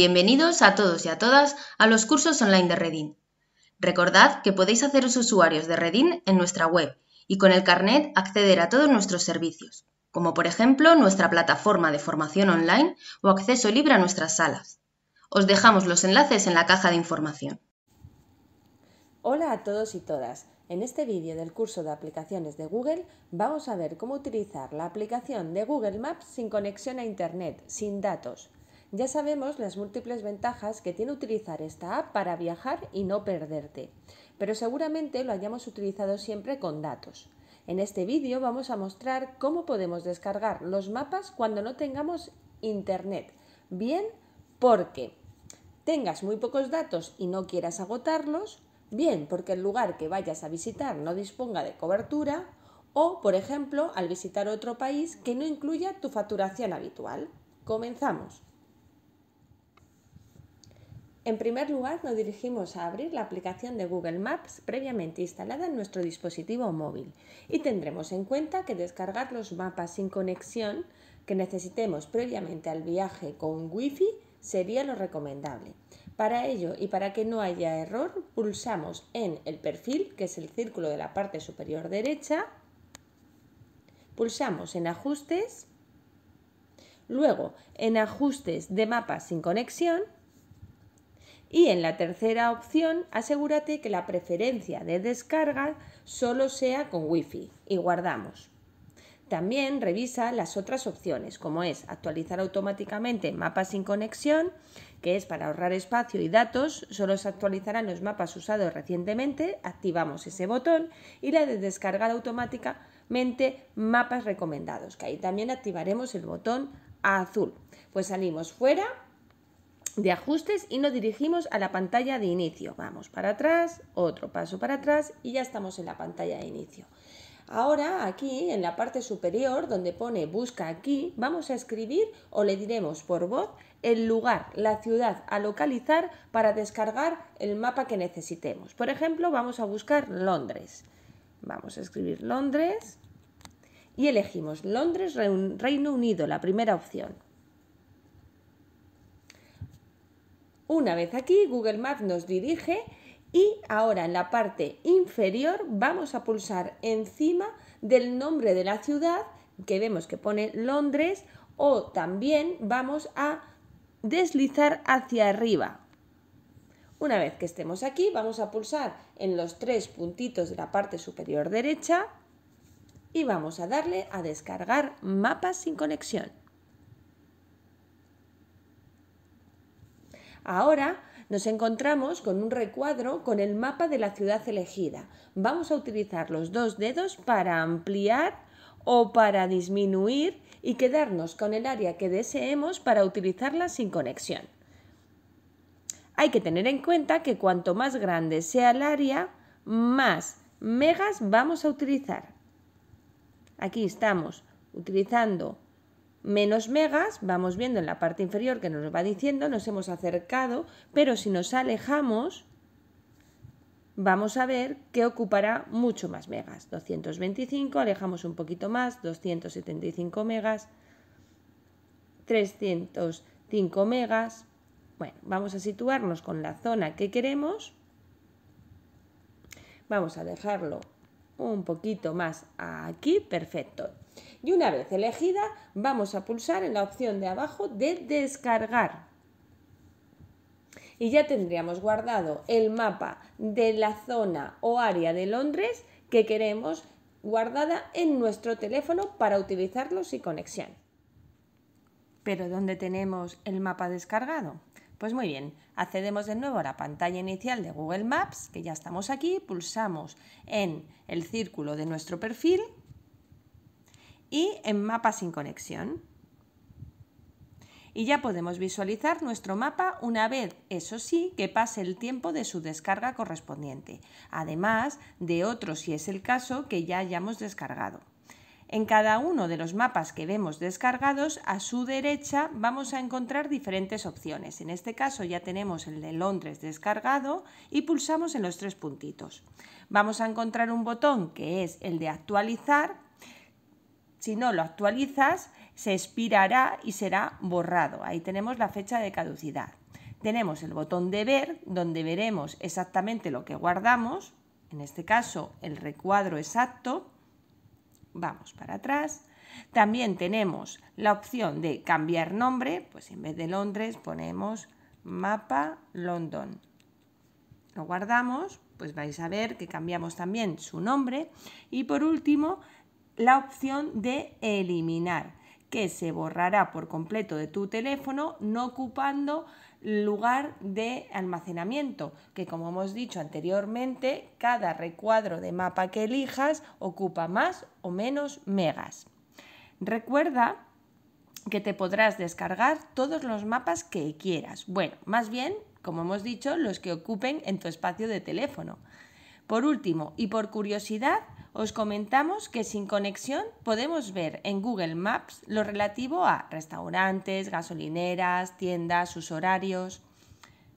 Bienvenidos a todos y a todas a los cursos online de Redin. Recordad que podéis haceros usuarios de Redin en nuestra web y con el carnet acceder a todos nuestros servicios, como por ejemplo nuestra plataforma de formación online o acceso libre a nuestras salas. Os dejamos los enlaces en la caja de información. Hola a todos y todas. En este vídeo del curso de aplicaciones de Google vamos a ver cómo utilizar la aplicación de Google Maps sin conexión a Internet, sin datos. Ya sabemos las múltiples ventajas que tiene utilizar esta app para viajar y no perderte, pero seguramente lo hayamos utilizado siempre con datos. En este vídeo vamos a mostrar cómo podemos descargar los mapas cuando no tengamos internet. Bien, porque tengas muy pocos datos y no quieras agotarlos, bien porque el lugar que vayas a visitar no disponga de cobertura o, por ejemplo, al visitar otro país que no incluya tu facturación habitual. Comenzamos. En primer lugar, nos dirigimos a abrir la aplicación de Google Maps previamente instalada en nuestro dispositivo móvil y tendremos en cuenta que descargar los mapas sin conexión que necesitemos previamente al viaje con Wi-Fi sería lo recomendable. Para ello y para que no haya error, pulsamos en el perfil, que es el círculo de la parte superior derecha, pulsamos en ajustes, luego en ajustes de mapas sin conexión y en la tercera opción, asegúrate que la preferencia de descarga solo sea con Wi-Fi y guardamos. También revisa las otras opciones, como es actualizar automáticamente mapas sin conexión, que es para ahorrar espacio y datos, solo se actualizarán los mapas usados recientemente, activamos ese botón, y la de descargar automáticamente mapas recomendados, que ahí también activaremos el botón azul. Pues salimos fuera de ajustes y nos dirigimos a la pantalla de inicio. Vamos para atrás, otro paso para atrás y ya estamos en la pantalla de inicio. Ahora aquí en la parte superior donde pone busca aquí vamos a escribir o le diremos por voz el lugar, la ciudad a localizar para descargar el mapa que necesitemos. Por ejemplo vamos a buscar Londres. Vamos a escribir Londres y elegimos Londres, Reino Unido, la primera opción. Una vez aquí, Google Maps nos dirige y ahora en la parte inferior vamos a pulsar encima del nombre de la ciudad que vemos que pone Londres o también vamos a deslizar hacia arriba. Una vez que estemos aquí vamos a pulsar en los tres puntitos de la parte superior derecha y vamos a darle a descargar mapas sin conexión. Ahora nos encontramos con un recuadro con el mapa de la ciudad elegida. Vamos a utilizar los dos dedos para ampliar o para disminuir y quedarnos con el área que deseemos para utilizarla sin conexión. Hay que tener en cuenta que cuanto más grande sea el área, más megas vamos a utilizar. Aquí estamos utilizando menos megas, vamos viendo en la parte inferior que nos va diciendo, nos hemos acercado, pero si nos alejamos, vamos a ver que ocupará mucho más megas. 225, alejamos un poquito más, 275 megas, 305 megas. Bueno, vamos a situarnos con la zona que queremos. Vamos a dejarlo un poquito más aquí, perfecto. Y una vez elegida, vamos a pulsar en la opción de abajo de descargar. Y ya tendríamos guardado el mapa de la zona o área de Londres que queremos guardada en nuestro teléfono para utilizarlo sin conexión. Pero ¿dónde tenemos el mapa descargado? Pues muy bien, accedemos de nuevo a la pantalla inicial de Google Maps, que ya estamos aquí, pulsamos en el círculo de nuestro perfil y en mapa sin conexión. Y ya podemos visualizar nuestro mapa una vez, eso sí, que pase el tiempo de su descarga correspondiente, además de otro si es el caso que ya hayamos descargado. En cada uno de los mapas que vemos descargados, a su derecha vamos a encontrar diferentes opciones. En este caso ya tenemos el de Londres descargado y pulsamos en los tres puntitos. Vamos a encontrar un botón que es el de actualizar. Si no lo actualizas, se expirará y será borrado. Ahí tenemos la fecha de caducidad. Tenemos el botón de ver, donde veremos exactamente lo que guardamos, en este caso el recuadro exacto, vamos para atrás. También tenemos la opción de cambiar nombre, pues en vez de Londres ponemos mapa London. Lo guardamos, pues vais a ver que cambiamos también su nombre. Y por último, la opción de eliminar que se borrará por completo de tu teléfono no ocupando lugar de almacenamiento, que como hemos dicho anteriormente, cada recuadro de mapa que elijas ocupa más o menos megas. Recuerda que te podrás descargar todos los mapas que quieras. Bueno, más bien, como hemos dicho, los que ocupen en tu espacio de teléfono. Por último, y por curiosidad, os comentamos que sin conexión podemos ver en Google Maps lo relativo a restaurantes, gasolineras, tiendas, sus horarios.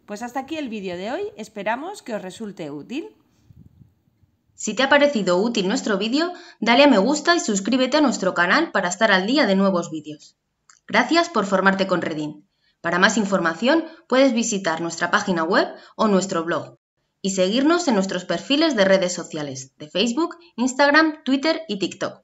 Pues hasta aquí el vídeo de hoy, esperamos que os resulte útil. Si te ha parecido útil nuestro vídeo, dale a me gusta y suscríbete a nuestro canal para estar al día de nuevos vídeos. Gracias por formarte con Redin. Para más información puedes visitar nuestra página web o nuestro blog y seguirnos en nuestros perfiles de redes sociales de Facebook, Instagram, Twitter y TikTok.